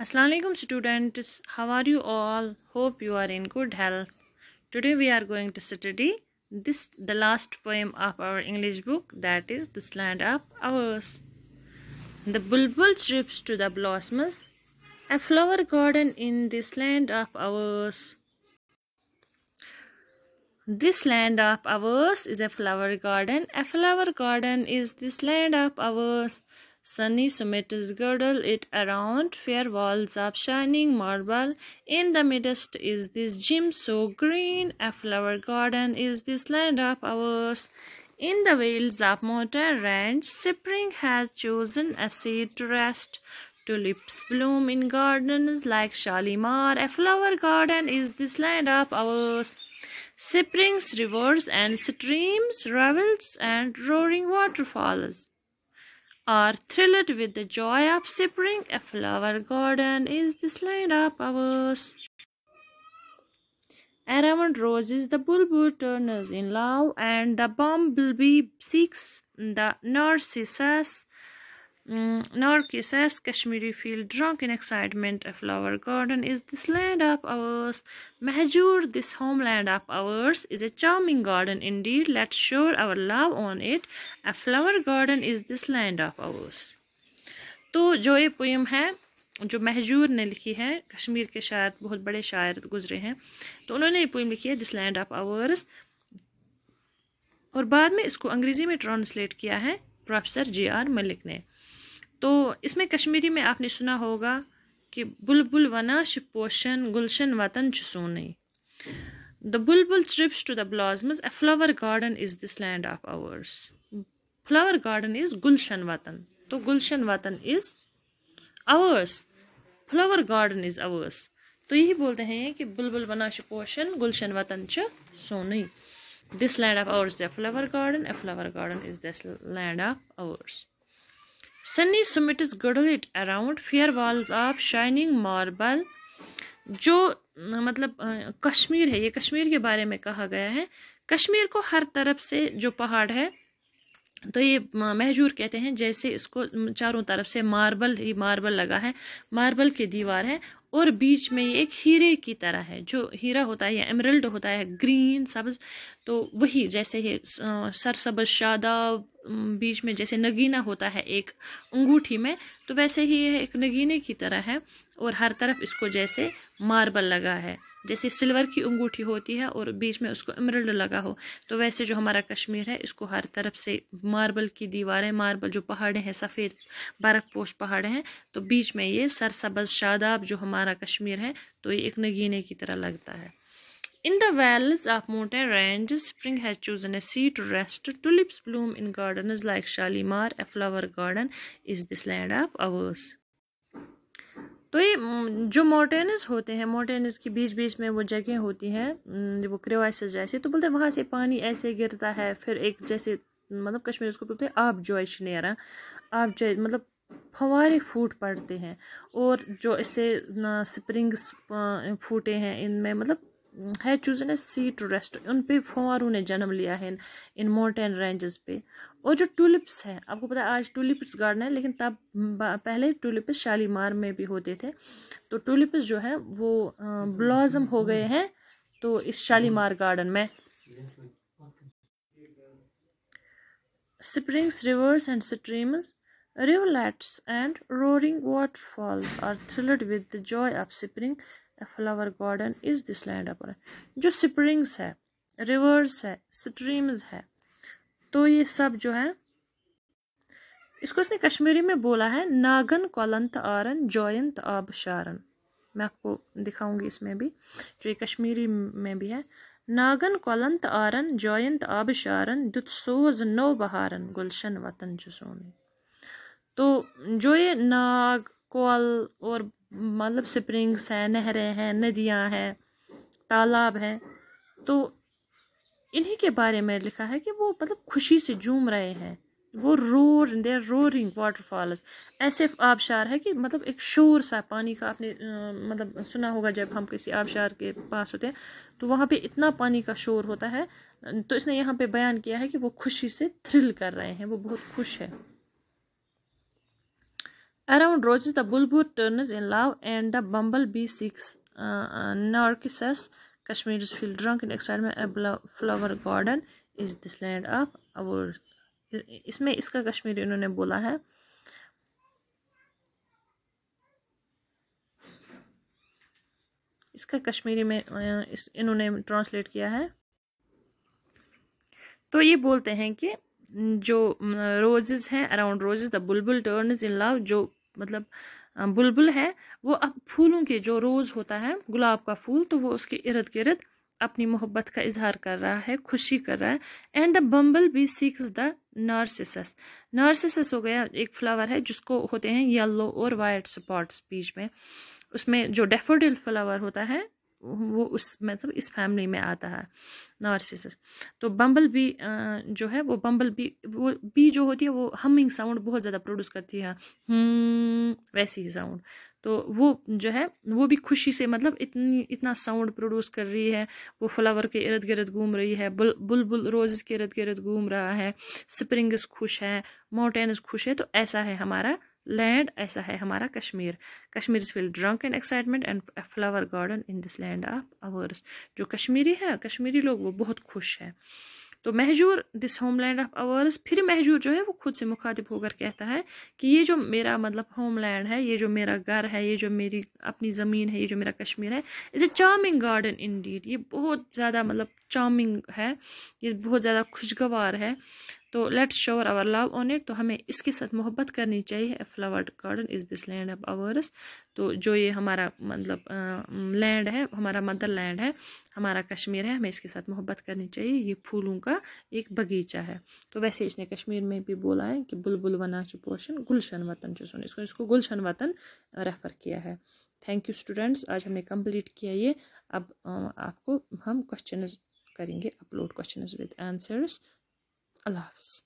Assalamualaikum students how are you all hope you are in good health today we are going to study this the last poem of our english book that is this land of ours the bulbul trips to the blossoms a flower garden in this land of ours this land of ours is a flower garden. A flower garden is this land of ours. Sunny summits girdle it around, fair walls of shining marble. In the midst is this gem so green, a flower garden is this land of ours. In the vales of motor ranch, spring has chosen a seat to rest. Tulips bloom in gardens like Shalimar, a flower garden is this land of ours. Springs, rivers and streams, revels and roaring waterfalls are thrilled with the joy of spring. A flower garden is this land of ours. Around roses, the bulbul turns in love, and the bumblebee seeks the narcissus. nor kisses Kashmiri feel drunk in excitement. A flower garden is this land of ours. Mahjur, this homeland of ours, is a charming garden indeed. Let's show our love on it. A flower garden is this land of ours. तो जो ये poem है जो महजूर ने लिखी है कश्मीर के शायर बहुत बड़े शायर गुजरे हैं तो उन्होंने ये पोइम लिखी है दिस लैंड ऑफ आवर्स और बाद में इसको अंग्रेज़ी में ट्रांसलेट किया है प्रोफेसर जे आर मलिक ने तो इसमें कश्मीरी में आपने सुना होगा कि बुलबुल वनाश पोशन गुलशन वतन सोने the bulbul trips to the blossoms a flower garden is this land of ours flower garden is गुलशन वतन तो गुलशन वतन is ours flower garden is ours तो यही बोलते हैं कि बुलबुल वनाश पोशन गुलशन वतन छ सोने this land of ours a flower garden a flower garden is this land of ours Sunny summit is girdled around. Fair walls of shining marble. जो मतलब कश्मीर है ये कश्मीर के बारे में कहा गया है कश्मीर को हर तरफ से जो पहाड़ है तो ये महजूर कहते हैं जैसे इसको चारों तरफ से मार्बल ही मार्बल लगा है मार्बल की दीवार है और बीच में ये एक हीरे की तरह है जो हीरा होता है या एमरल्ड होता है ग्रीन सब्ज तो वही जैसे ये सरसब्ज शादा बीच में जैसे नगीना होता है एक अंगूठी में तो वैसे ही यह एक नगीने की तरह है और हर तरफ इसको जैसे मार्बल लगा है जैसे सिल्वर की अंगूठी होती है और बीच में उसको एमरल्ड लगा हो तो वैसे जो हमारा कश्मीर है इसको हर तरफ से मार्बल की दीवारें मार्बल जो पहाड़े हैं सफ़ेद बर्फ़ पोश पहाड़े हैं तो बीच में ये सरसब्ज शादाब जो हमारा कश्मीर है तो ये एक नगीने की तरह लगता है in the vales of mountain range spring has chosen a seat to rest. Tulips bloom in garden like Shalimar. A flower garden is this land of तो ये जो मोटेनस होते हैं मोटेनस के बीच बीच में वो जगह होती है वो क्रेवाइसिस जैसे तो बोलते हैं वहाँ से पानी ऐसे गिरता है फिर एक जैसे मतलब कश्मीर उसको बोलते हैं आप जो नेरा आप जो मतलब फवारे फूट पड़ते हैं और जो इससे स्प्रिंग्स फूटे हैं इनमें मतलब है chosen a seat to rest उन पे फुहारों ने जन्म लिया है इन माउंटेन रेंजेस पे और जो टूलिप्स हैं आपको पता है आज टूलिप्स गार्डन है लेकिन तब पहले टूलिप्स शालीमार में भी होते थे तो टूलिप्स जो है वो ब्लॉजम हो गए हैं तो इस शालीमार गार्डन में springs rivers and streams rivulets and roaring waterfalls are thrilled with the joy of spring flower garden is this land upon जो स्प्रिंग्स है रिवर्स है स्ट्रीम्स है तो ये सब जो है इसको इसने कश्मीरी में बोला है नागन कोलंत आरन आब आबशारन मैं आपको दिखाऊंगी इसमें भी जो ये कश्मीरी में भी है नागन कोलंत आरन जोयंत आबशारन सोज नो बहारन गुलशन वतन जसोनी तो जो ये नाग कोल और मतलब स्प्रिंग्स हैं नहरें हैं नदियां हैं तालाब हैं तो इन्हीं के बारे में लिखा है कि वो मतलब खुशी से झूम रहे हैं वो रोर देर रोरिंग वाटरफॉल्स ऐसे आबशार है कि मतलब एक शोर सा पानी का आपने मतलब सुना होगा जब हम किसी आबशार के पास होते हैं तो वहाँ पे इतना पानी का शोर होता है तो इसने यहाँ पे बयान किया है कि वो खुशी से थ्रिल कर रहे हैं वो बहुत खुश है Around roses, the bulbul turns in love and the bumblebee seeks uh, narcissus. Kashmiris feel drunk in excitement. A flower garden is this land of our. इसमें इसका कश्मीरी उन्होंने बोला है इसका कश्मीरी में इस, इन्होंने ट्रांसलेट किया है तो ये बोलते हैं कि जो रोजेज़ हैं अराउंड रोजेज़ द बुलबुल टर्नज़ इन लव जो मतलब बुलबुल है वो अब फूलों के जो रोज़ होता है गुलाब का फूल तो वो उसके इर्द गिर्द अपनी मोहब्बत का इजहार कर रहा है खुशी कर रहा है and the bumble bee seeks the narcissus narcissus हो गया एक फ्लावर है जिसको होते हैं येलो और वाइट स्पॉट्स बीच में उसमें जो डेफोडिल फ्लावर होता है वो उस मतलब इस फैमिली में आता है नार्सिसस तो बम्बल बी जो है वो बम्बल बी वो बी जो होती है वो हमिंग साउंड बहुत ज़्यादा प्रोड्यूस करती है हम्म, वैसी ही साउंड तो वो जो है वो भी खुशी से मतलब इतनी इतना साउंड प्रोड्यूस कर रही है वो फ्लावर के इर्द गिर्द घूम रही है बुल बुल रोज़ के इर्द गिर्द घूम रहा है स्प्रिंग्स खुश है माउंटेन्स खुश है तो ऐसा है हमारा लैंड ऐसा है हमारा Kashmir Kashmir is feel drunk and excitement and flower garden in this land of ours जो कश्मीरी है कश्मीरी लोग वो बहुत खुश है तो Mahjoor this home land of ours फिर महजूर जो है वो खुद से मुखातिब होकर कहता है कि ये जो मेरा मतलब होम लैंड है ये जो मेरा घर है ये जो मेरी अपनी ज़मीन है ये जो मेरा कश्मीर है is a charming garden in ये बहुत ज़्यादा मतलब चार्मिंग है ये बहुत ज़्यादा खुशगवार है तो let's shower our love on it तो हमें इसके साथ मोहब्बत करनी चाहिए a flowered garden is this land of ours तो जो ये हमारा मतलब लैंड है हमारा मदर लैंड है हमारा कश्मीर है हमें इसके साथ मोहब्बत करनी चाहिए ये फूलों का एक बगीचा है तो वैसे इसने कश्मीर में भी बोला है कि बुलबुल वना पोशन गुलशन वतन सुन इसको इसको गुलशन वतन रेफ़र किया है थैंक यू स्टूडेंट्स आज हमने कम्प्लीट किया ये अब आपको हम क्वेश्चन करेंगे upload question with answers loves.